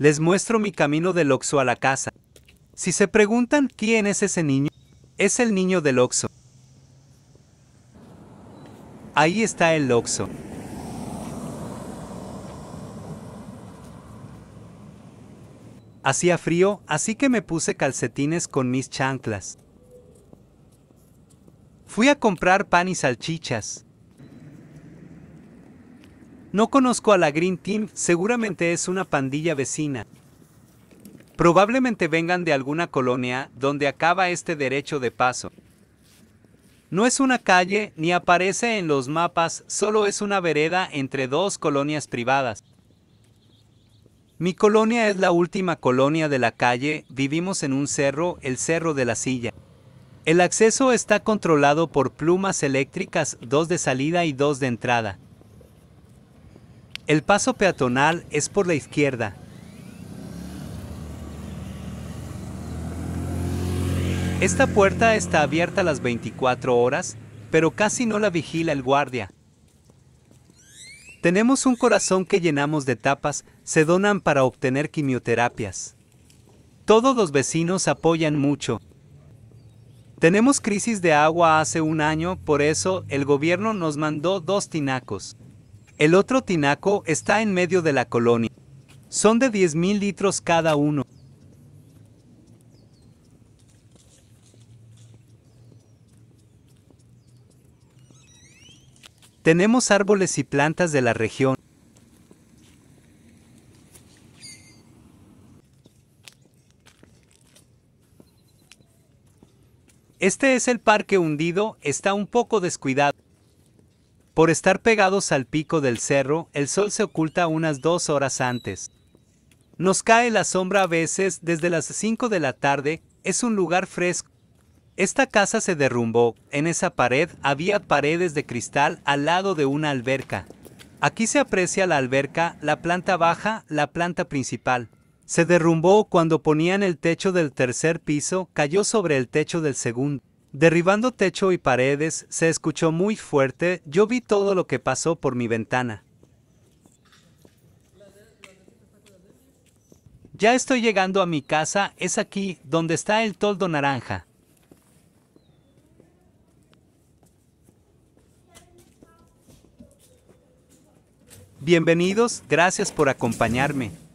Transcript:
Les muestro mi camino del Oxo a la casa. Si se preguntan quién es ese niño, es el niño del Oxo. Ahí está el Oxo. Hacía frío, así que me puse calcetines con mis chanclas. Fui a comprar pan y salchichas. No conozco a la Green Team, seguramente es una pandilla vecina. Probablemente vengan de alguna colonia donde acaba este derecho de paso. No es una calle ni aparece en los mapas, solo es una vereda entre dos colonias privadas. Mi colonia es la última colonia de la calle, vivimos en un cerro, el Cerro de la Silla. El acceso está controlado por plumas eléctricas, dos de salida y dos de entrada. El paso peatonal es por la izquierda. Esta puerta está abierta las 24 horas, pero casi no la vigila el guardia. Tenemos un corazón que llenamos de tapas, se donan para obtener quimioterapias. Todos los vecinos apoyan mucho. Tenemos crisis de agua hace un año, por eso el gobierno nos mandó dos tinacos. El otro tinaco está en medio de la colonia. Son de 10.000 litros cada uno. Tenemos árboles y plantas de la región. Este es el parque hundido, está un poco descuidado. Por estar pegados al pico del cerro, el sol se oculta unas dos horas antes. Nos cae la sombra a veces desde las 5 de la tarde, es un lugar fresco. Esta casa se derrumbó, en esa pared había paredes de cristal al lado de una alberca. Aquí se aprecia la alberca, la planta baja, la planta principal. Se derrumbó cuando ponían el techo del tercer piso, cayó sobre el techo del segundo. Derribando techo y paredes, se escuchó muy fuerte, yo vi todo lo que pasó por mi ventana. Ya estoy llegando a mi casa, es aquí donde está el toldo naranja. Bienvenidos, gracias por acompañarme.